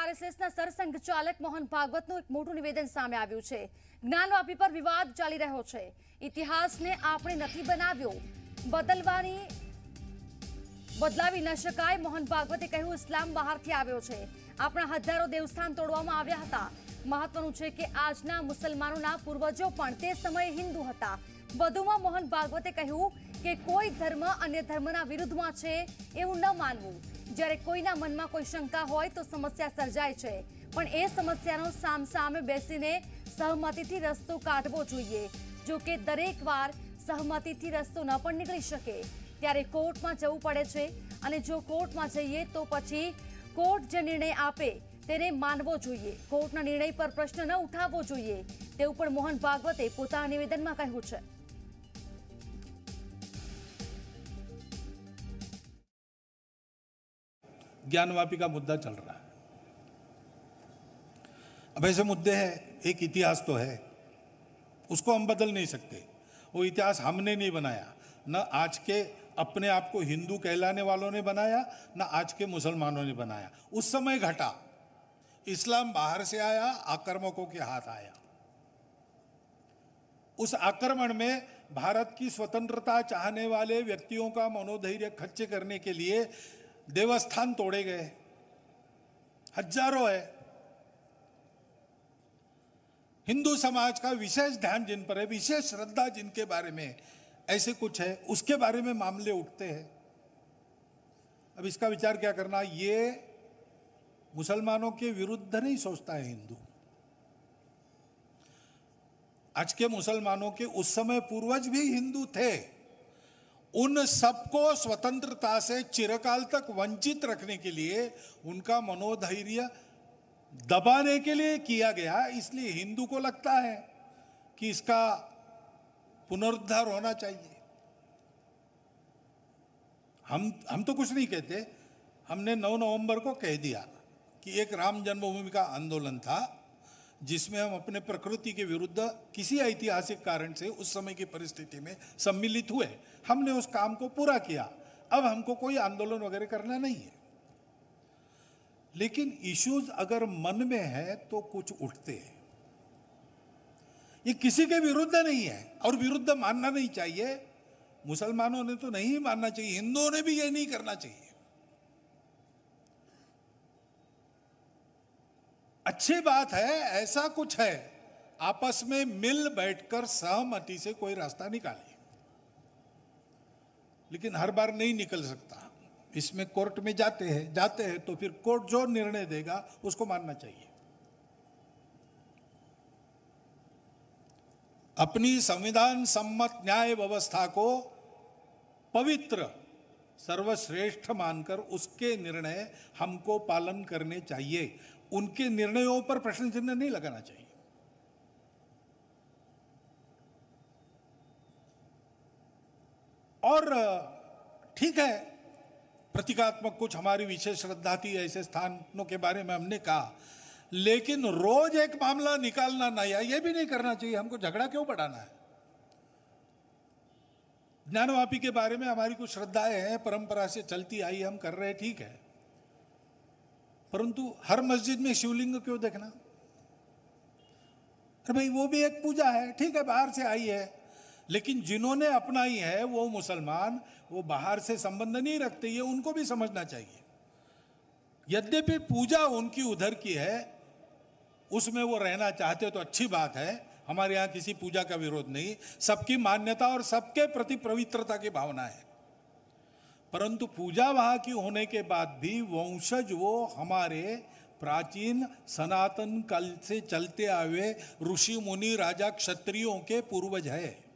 આરએસએસના સરસંઘ મોહન ભાગવતનું એક મોટું નિવેદન સામે આવ્યું છે જ્ઞાનવાપી પર વિવાદ ચાલી રહ્યો છે ઇતિહાસને આપણે નથી બનાવ્યો બદલવાની બદલાવી ન શકાય મોહન ભાગવતે કહ્યું ઇસ્લામ બહારથી આવ્યો છે આપણા હજારો દેવસ્થાન તોડવામાં આવ્યા હતા મહત્વનું છે કે આજના મુસલમાનોના પૂર્વજો પણ તે સમયે હિન્દુ હતા વધુમાં મોહન ભાગવતે કહ્યું કે કોઈ ધર્મ અન્ય ધર્મના વિરુદ્ધમાં છે એવું ન માનવું જ્યારે કોઈના મનમાં કોઈ શંકા હોય તો સમસ્યા સર્જાય છે પણ એ સમસ્યાનો સામસામે બેસીને સહમતીથી રસ્તો કાઢવો જોઈએ જો કે દરેક વાર સહમતીથી રસ્તો ન પણ નીકળી શકે ત્યારે કોર્ટમાં જવું પડે છે અને જો કોર્ટમાં જઈએ તો પછી કોર્ટ જે નિર્ણય આપે તેને માનવો જોઈએ કોર્ટના નિર્ણય પર પ્રશ્ન ન ઉઠાવવો જોઈએ તેવું પણ મોહન ભાગવતે પોતાના નિવેદનમાં કહ્યું છે ज्ञानवापी का मुद्दा चल रहा है अब ऐसे मुद्दे हैं एक इतिहास तो है उसको हम बदल नहीं सकते वो इतिहास हमने नहीं बनाया न आज के अपने आप को हिंदू कहलाने वालों ने बनाया न आज के मुसलमानों ने बनाया उस समय घटा इस्लाम बाहर से आया आक्रमकों के हाथ आया उस आक्रमण में भारत की स्वतंत्रता चाहने वाले व्यक्तियों का मनोधैर्य खच्चे करने के लिए देवस्थान तोड़े गए हजारों है हिंदू समाज का विशेष ध्यान जिन पर है विशेष श्रद्धा जिनके बारे में ऐसे कुछ है उसके बारे में मामले उठते हैं अब इसका विचार क्या करना ये मुसलमानों के विरुद्ध नहीं सोचता है हिंदू आज के मुसलमानों के उस समय पूर्वज भी हिंदू थे उन सबको स्वतंत्रता से चिरकाल तक वंचित रखने के लिए उनका मनोधैर्य दबाने के लिए किया गया इसलिए हिंदू को लगता है कि इसका पुनरुद्धार होना चाहिए हम हम तो कुछ नहीं कहते हमने 9 नवंबर को कह दिया कि एक राम जन्मभूमि का आंदोलन था जिसमें हम अपने प्रकृति के विरुद्ध किसी ऐतिहासिक कारण से उस समय की परिस्थिति में सम्मिलित हुए हमने उस काम को पूरा किया अब हमको कोई आंदोलन वगैरह करना नहीं है लेकिन इश्यूज अगर मन में है तो कुछ उठते हैं ये किसी के विरुद्ध नहीं है और विरुद्ध मानना नहीं चाहिए मुसलमानों ने तो नहीं मानना चाहिए हिंदुओं ने भी ये नहीं करना चाहिए अच्छी बात है ऐसा कुछ है आपस में मिल बैठकर सहमति से कोई रास्ता निकाले लेकिन हर बार नहीं निकल सकता इसमें कोर्ट में जाते हैं जाते हैं तो फिर कोर्ट जो निर्णय देगा उसको मानना चाहिए अपनी संविधान सम्मत न्याय व्यवस्था को पवित्र सर्वश्रेष्ठ मानकर उसके निर्णय हमको पालन करने चाहिए उनके निर्णयों पर प्रश्न चिन्ह नहीं लगाना चाहिए और ठीक है प्रतीकात्मक कुछ हमारी विशेष श्रद्धा थी ऐसे स्थानों के बारे में हमने कहा लेकिन रोज एक मामला निकालना नहीं है यह भी नहीं करना चाहिए हमको झगड़ा क्यों बढ़ाना है ज्ञानवापी के बारे में हमारी कुछ श्रद्धाएं हैं परंपरा से चलती आई हम कर रहे हैं ठीक है परंतु हर मस्जिद में शिवलिंग क्यों देखना अरे भाई वो भी एक पूजा है ठीक है बाहर से आई है लेकिन जिन्होंने अपनाई है वो मुसलमान वो बाहर से संबंध नहीं रखते ये उनको भी समझना चाहिए यद्यपि पूजा उनकी उधर की है उसमें वो रहना चाहते हो तो अच्छी बात है हमारे यहाँ किसी पूजा का विरोध नहीं सबकी मान्यता और सबके प्रति पवित्रता की भावना है परंतु पूजा वहाँ की होने के बाद भी वंशज वो हमारे प्राचीन सनातन काल से चलते आए ऋषि मुनि राजा क्षत्रियों के पूर्वज है